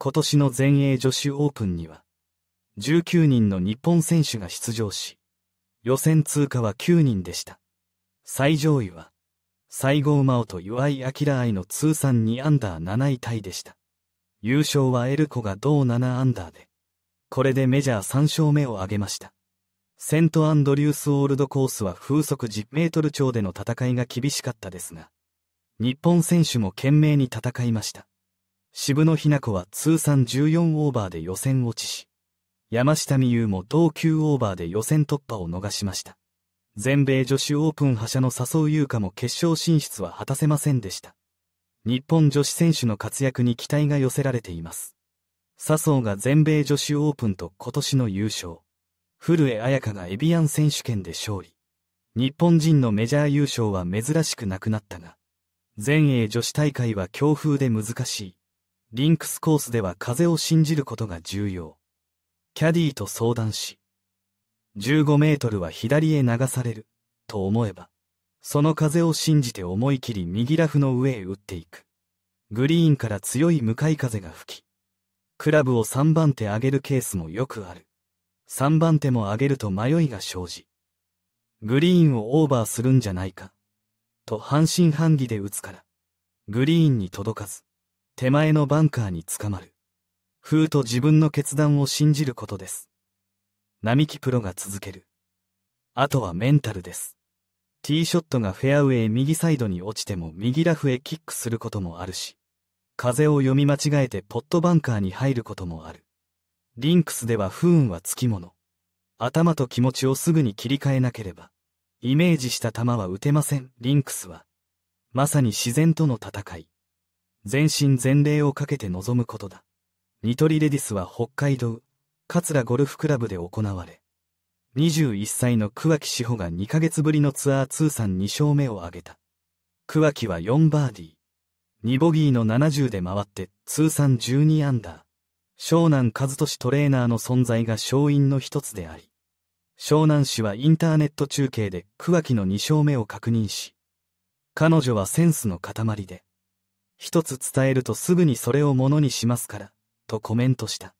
今年の全英女子オープンには、19人の日本選手が出場し、予選通過は9人でした。最上位は、西郷真央と岩井明愛の通算2アンダー7位タイでした。優勝はエルコが同7アンダーで、これでメジャー3勝目を挙げました。セントアンドリュースオールドコースは風速10メートル超での戦いが厳しかったですが、日本選手も懸命に戦いました。渋野日向子は通算14オーバーで予選落ちし、山下美優も同級オーバーで予選突破を逃しました。全米女子オープン覇者の笹生優香も決勝進出は果たせませんでした。日本女子選手の活躍に期待が寄せられています。笹生が全米女子オープンと今年の優勝。古江彩佳がエビアン選手権で勝利。日本人のメジャー優勝は珍しくなくなったが、全英女子大会は強風で難しい。リンクスコースでは風を信じることが重要。キャディーと相談し、15メートルは左へ流される、と思えば、その風を信じて思い切り右ラフの上へ打っていく。グリーンから強い向かい風が吹き、クラブを3番手上げるケースもよくある。3番手も上げると迷いが生じ、グリーンをオーバーするんじゃないか、と半信半疑で打つから、グリーンに届かず、手前のバンカーにつかまる。風と自分の決断を信じることです。並木プロが続ける。あとはメンタルです。ティーショットがフェアウェイ右サイドに落ちても右ラフへキックすることもあるし、風を読み間違えてポットバンカーに入ることもある。リンクスでは不運はつきもの。頭と気持ちをすぐに切り替えなければ、イメージした球は打てません。リンクスは、まさに自然との戦い。全身全霊をかけて臨むことだ。ニトリレディスは北海道、桂ゴルフクラブで行われ、21歳の桑木志保が2ヶ月ぶりのツアー通算2勝目を挙げた。桑木は4バーディー、2ボギーの70で回って通算12アンダー。湘南和俊トレーナーの存在が勝因の一つであり、湘南市はインターネット中継で桑木の2勝目を確認し、彼女はセンスの塊で、一つ伝えるとすぐにそれをものにしますから、とコメントした。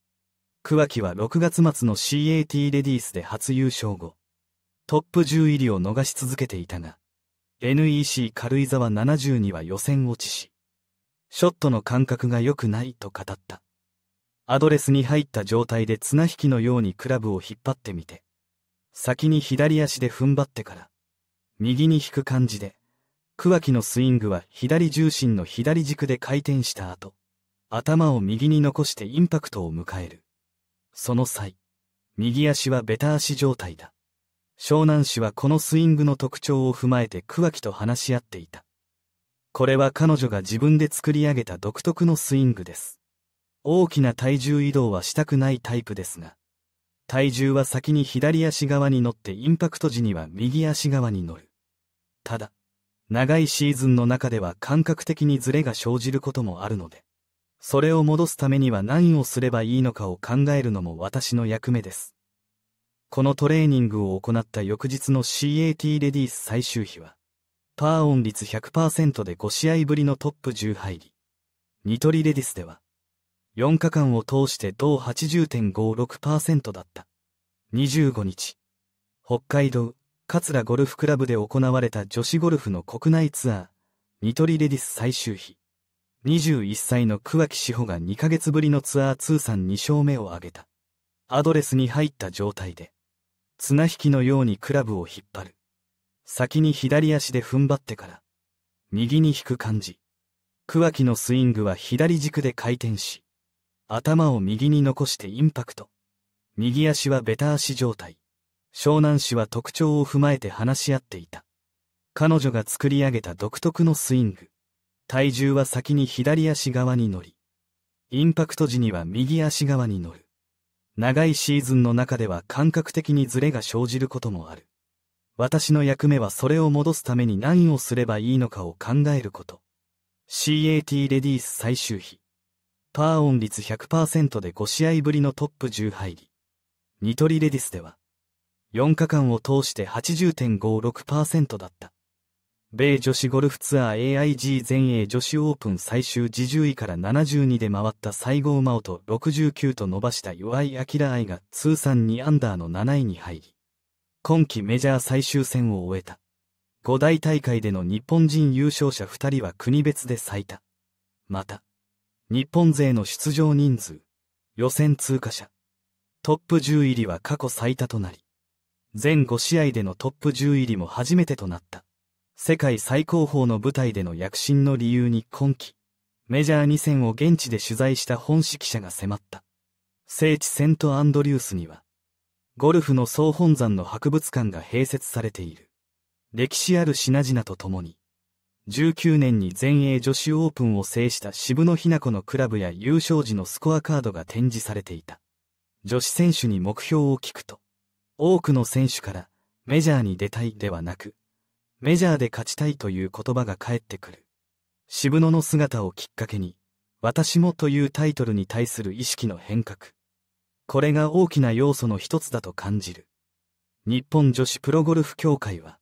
桑木は6月末の CAT レディースで初優勝後、トップ10入りを逃し続けていたが、NEC 軽井沢70には予選落ちし、ショットの感覚が良くないと語った。アドレスに入った状態で綱引きのようにクラブを引っ張ってみて、先に左足で踏ん張ってから、右に引く感じで、桑木のスイングは左重心の左軸で回転した後、頭を右に残してインパクトを迎える。その際、右足はベタ足状態だ。湘南氏はこのスイングの特徴を踏まえて桑木と話し合っていた。これは彼女が自分で作り上げた独特のスイングです。大きな体重移動はしたくないタイプですが、体重は先に左足側に乗ってインパクト時には右足側に乗る。ただ、長いシーズンの中では感覚的にズレが生じることもあるので、それを戻すためには何をすればいいのかを考えるのも私の役目です。このトレーニングを行った翌日の CAT レディース最終日は、パーオン率100%で5試合ぶりのトップ10入り、ニトリレディスでは、4日間を通して同80.56%だった。25日、北海道桂ゴルフクラブで行われた女子ゴルフの国内ツアー、ニトリレディス最終日。21歳の桑木志保が2ヶ月ぶりのツアー通算2勝目を挙げた。アドレスに入った状態で、綱引きのようにクラブを引っ張る。先に左足で踏ん張ってから、右に引く感じ。桑木のスイングは左軸で回転し、頭を右に残してインパクト。右足はベタ足状態。湘南市は特徴を踏まえて話し合っていた。彼女が作り上げた独特のスイング。体重は先に左足側に乗り、インパクト時には右足側に乗る。長いシーズンの中では感覚的にズレが生じることもある。私の役目はそれを戻すために何をすればいいのかを考えること。CAT レディース最終日。パーオン率100%で5試合ぶりのトップ10入り。ニトリレディスでは、4日間を通して80.56%だった。米女子ゴルフツアー AIG 全英女子オープン最終自10位から72で回った西郷真央と69と伸ばした岩井明愛が通算2アンダーの7位に入り、今季メジャー最終戦を終えた。五大大会での日本人優勝者2人は国別で最多。また、日本勢の出場人数、予選通過者、トップ10入りは過去最多となり、全5試合でのトップ10入りも初めてとなった。世界最高峰の舞台での躍進の理由に今季、メジャー2戦を現地で取材した本誌記者が迫った。聖地セントアンドリュースには、ゴルフの総本山の博物館が併設されている。歴史ある品々とともに、19年に全英女子オープンを制した渋野日向子のクラブや優勝時のスコアカードが展示されていた。女子選手に目標を聞くと、多くの選手からメジャーに出たいではなく、メジャーで勝ちたいという言葉が返ってくる。渋野の姿をきっかけに、私もというタイトルに対する意識の変革。これが大きな要素の一つだと感じる。日本女子プロゴルフ協会は、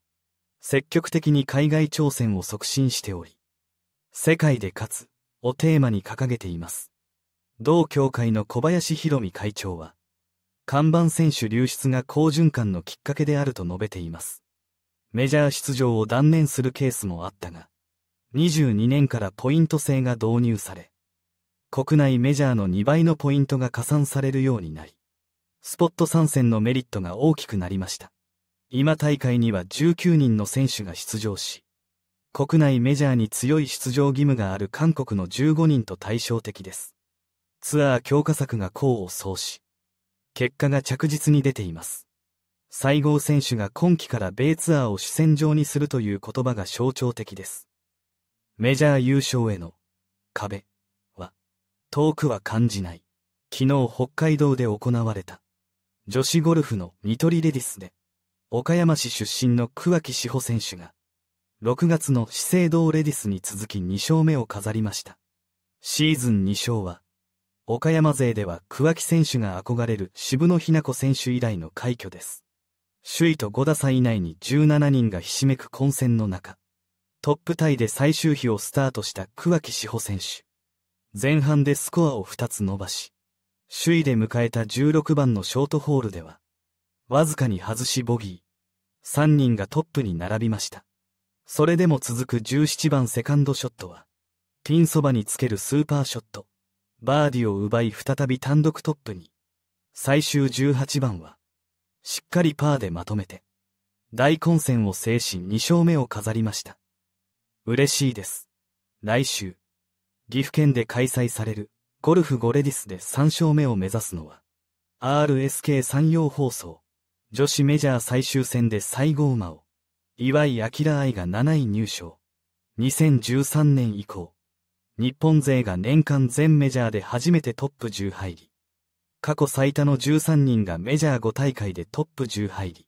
積極的に海外挑戦を促進しており、世界で勝つをテーマに掲げています。同協会の小林博美会長は、看板選手流出が好循環のきっかけであると述べています。メジャー出場を断念するケースもあったが、22年からポイント制が導入され、国内メジャーの2倍のポイントが加算されるようになり、スポット参戦のメリットが大きくなりました。今大会には19人の選手が出場し、国内メジャーに強い出場義務がある韓国の15人と対照的です。ツアー強化策が功を奏し、結果が着実に出ています。西郷選手が今季から米ツアーを主戦場にするという言葉が象徴的です。メジャー優勝への壁は遠くは感じない。昨日北海道で行われた女子ゴルフのニトリレディスで岡山市出身の桑木志保選手が6月の資生堂レディスに続き2勝目を飾りました。シーズン2勝は岡山勢では桑木選手が憧れる渋野日向子選手以来の快挙です。首位と5打差以内に17人がひしめく混戦の中、トップタイで最終日をスタートした桑木志保選手。前半でスコアを2つ伸ばし、首位で迎えた16番のショートホールでは、わずかに外しボギー。3人がトップに並びました。それでも続く17番セカンドショットは、ピンそばにつけるスーパーショット。バーディを奪い再び単独トップに。最終18番は、しっかりパーでまとめて、大混戦を制し2勝目を飾りました。嬉しいです。来週、岐阜県で開催されるゴルフゴレディスで3勝目を目指すのは、RSK 山陽放送、女子メジャー最終戦で最後馬を、岩井明愛が7位入賞。2013年以降、日本勢が年間全メジャーで初めてトップ10入り。過去最多の13人がメジャー5大会でトップ10入り。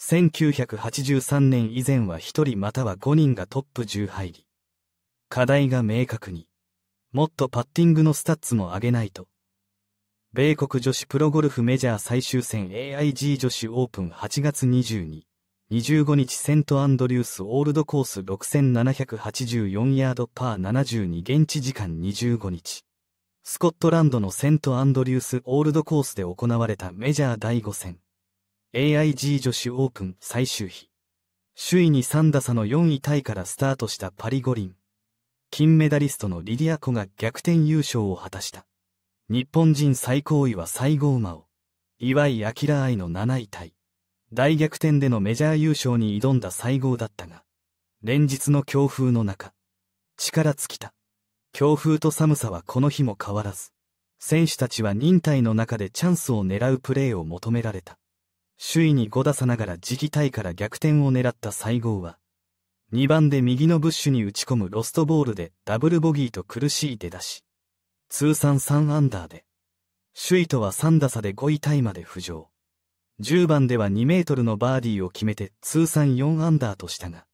1983年以前は1人または5人がトップ10入り。課題が明確に。もっとパッティングのスタッツも上げないと。米国女子プロゴルフメジャー最終戦 AIG 女子オープン8月22。25日セントアンドリュースオールドコース6784ヤードパー72現地時間25日。スコットランドのセントアンドリュースオールドコースで行われたメジャー第5戦。AIG 女子オープン最終日。首位に3打差の4位タイからスタートしたパリ五輪。金メダリストのリディアコが逆転優勝を果たした。日本人最高位は西郷馬を。岩井明愛の7位タイ。大逆転でのメジャー優勝に挑んだ西郷だったが、連日の強風の中、力尽きた。強風と寒さはこの日も変わらず、選手たちは忍耐の中でチャンスを狙うプレーを求められた。首位に5打差ながら次期タイから逆転を狙った西郷は、2番で右のブッシュに打ち込むロストボールでダブルボギーと苦しい出だし、通算3アンダーで、首位とは3打差で5位タイまで浮上。10番では2メートルのバーディーを決めて通算4アンダーとしたが、